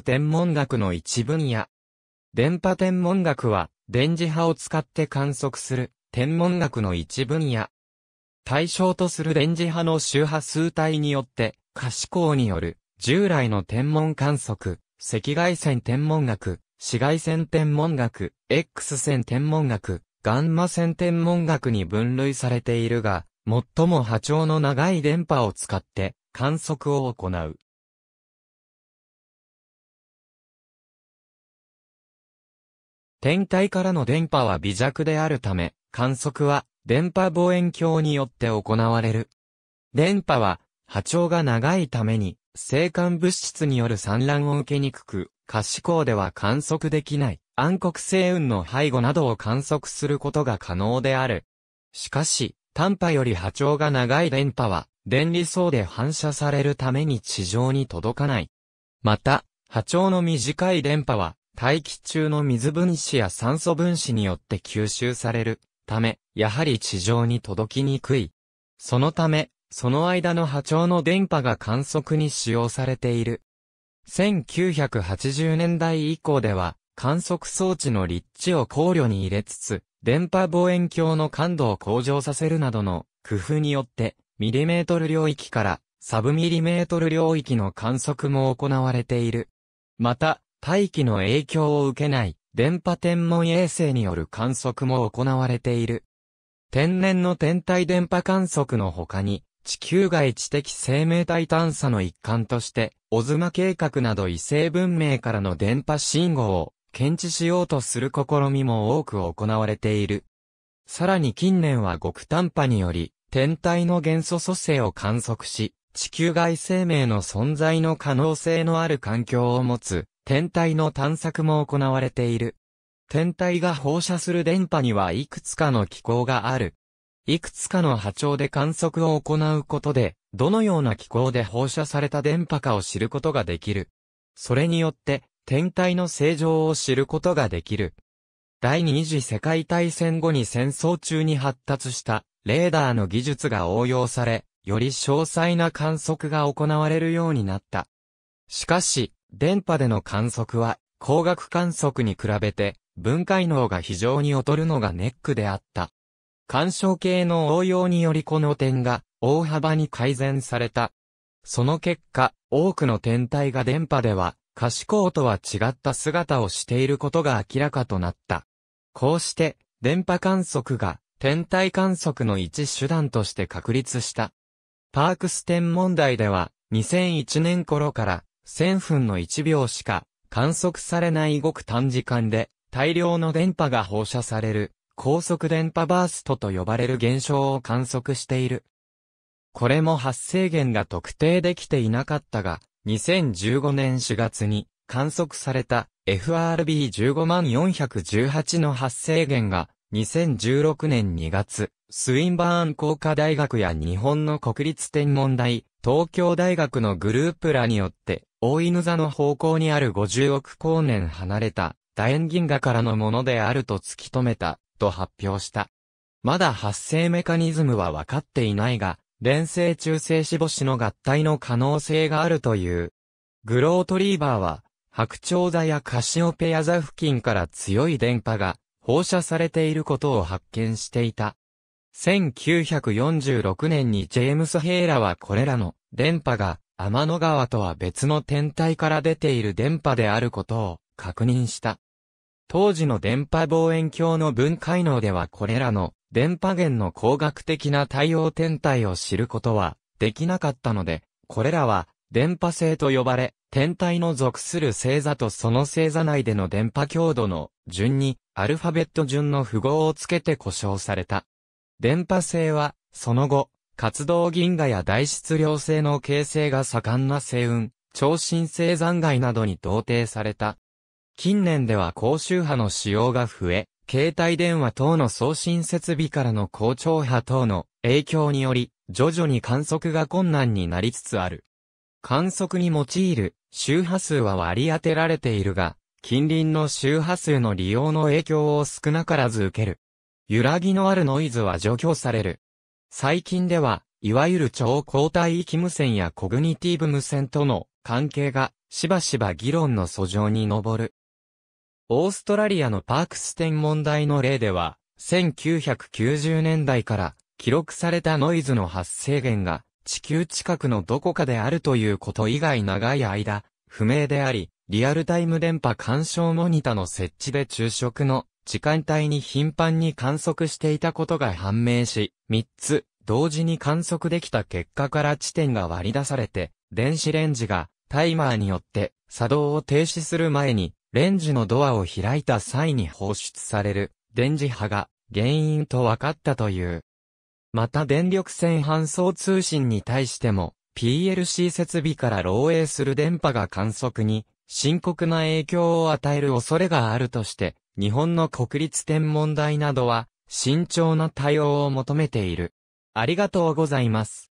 天文学の一分野。電波天文学は、電磁波を使って観測する、天文学の一分野。対象とする電磁波の周波数帯によって、可視光による、従来の天文観測、赤外線天文学、紫外線天文学、X 線天文学、ガンマ線天文学に分類されているが、最も波長の長い電波を使って観測を行う。天体からの電波は微弱であるため、観測は電波望遠鏡によって行われる。電波は波長が長いために、生還物質による産卵を受けにくく、可視光では観測できない暗黒星雲の背後などを観測することが可能である。しかし、短波より波長が長い電波は、電離層で反射されるために地上に届かない。また、波長の短い電波は、大気中の水分子や酸素分子によって吸収されるため、やはり地上に届きにくい。そのため、その間の波長の電波が観測に使用されている。1980年代以降では、観測装置の立地を考慮に入れつつ、電波望遠鏡の感度を向上させるなどの工夫によって、ミリメートル領域からサブミリメートル領域の観測も行われている。また、大気の影響を受けない電波天文衛星による観測も行われている。天然の天体電波観測の他に、地球外知的生命体探査の一環として、オズマ計画など異星文明からの電波信号を検知しようとする試みも多く行われている。さらに近年は極短波により、天体の元素組成を観測し、地球外生命の存在の可能性のある環境を持つ天体の探索も行われている。天体が放射する電波にはいくつかの機構がある。いくつかの波長で観測を行うことで、どのような気候で放射された電波かを知ることができる。それによって、天体の正常を知ることができる。第二次世界大戦後に戦争中に発達したレーダーの技術が応用され、より詳細な観測が行われるようになった。しかし、電波での観測は、光学観測に比べて、分解能が非常に劣るのがネックであった。干渉系の応用によりこの点が大幅に改善された。その結果、多くの天体が電波では、可視光とは違った姿をしていることが明らかとなった。こうして、電波観測が天体観測の一手段として確立した。パークス天文台では、2001年頃から1000分の1秒しか観測されないごく短時間で大量の電波が放射される高速電波バーストと呼ばれる現象を観測している。これも発生源が特定できていなかったが、2015年4月に観測された FRB15418 の発生源が2016年2月、スインバーン工科大学や日本の国立天文台、東京大学のグループらによって大犬座の方向にある50億光年離れた、楕円銀河からのものであると突き止めた、と発表した。まだ発生メカニズムは分かっていないが、連星中性子母子の合体の可能性があるという。グロートリーバーは、白鳥座やカシオペア座付近から強い電波が放射されていることを発見していた。1946年にジェームス・ヘイラはこれらの電波が天の川とは別の天体から出ている電波であることを確認した。当時の電波望遠鏡の分解能ではこれらの電波源の工学的な太陽天体を知ることはできなかったので、これらは電波星と呼ばれ、天体の属する星座とその星座内での電波強度の順にアルファベット順の符号をつけて呼称された。電波星は、その後、活動銀河や大質量性の形成が盛んな星雲、超新星残骸などに同定された。近年では高周波の使用が増え、携帯電話等の送信設備からの高超波等の影響により、徐々に観測が困難になりつつある。観測に用いる周波数は割り当てられているが、近隣の周波数の利用の影響を少なからず受ける。揺らぎのあるノイズは除去される。最近では、いわゆる超交代域無線やコグニティブ無線との関係がしばしば議論の訴状に上る。オーストラリアのパークス天問題の例では、1990年代から記録されたノイズの発生源が地球近くのどこかであるということ以外長い間、不明であり、リアルタイム電波干渉モニタの設置で昼食の時間帯に頻繁に観測していたことが判明し、3つ、同時に観測できた結果から地点が割り出されて、電子レンジがタイマーによって作動を停止する前に、レンジのドアを開いた際に放出される電磁波が原因と分かったという。また電力線搬送通信に対しても PLC 設備から漏洩する電波が観測に深刻な影響を与える恐れがあるとして日本の国立天文台などは、慎重な対応を求めている。ありがとうございます。